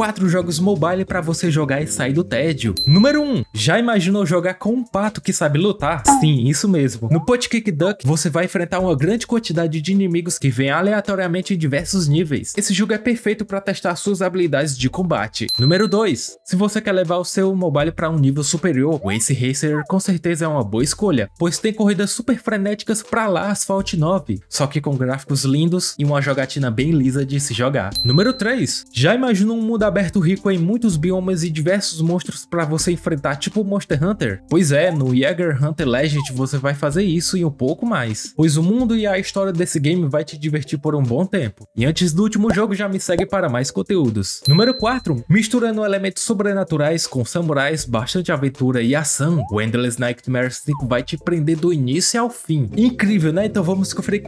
quatro jogos mobile para você jogar e sair do tédio. Número 1. Um, já imaginou jogar com um pato que sabe lutar? Sim, isso mesmo. No Pot Kick Duck, você vai enfrentar uma grande quantidade de inimigos que vêm aleatoriamente em diversos níveis. Esse jogo é perfeito para testar suas habilidades de combate. Número 2. Se você quer levar o seu mobile para um nível superior, o Ace Racer com certeza é uma boa escolha, pois tem corridas super frenéticas para lá Asphalt 9, só que com gráficos lindos e uma jogatina bem lisa de se jogar. Número 3. Já imaginou um mundo aberto rico em muitos biomas e diversos monstros para você enfrentar, tipo Monster Hunter? Pois é, no Jäger Hunter Legend você vai fazer isso e um pouco mais, pois o mundo e a história desse game vai te divertir por um bom tempo. E antes do último jogo já me segue para mais conteúdos. Número 4. Misturando elementos sobrenaturais com samurais, bastante aventura e ação, o Endless Nightmare 5 vai te prender do início ao fim. Incrível, né? Então vamos conferir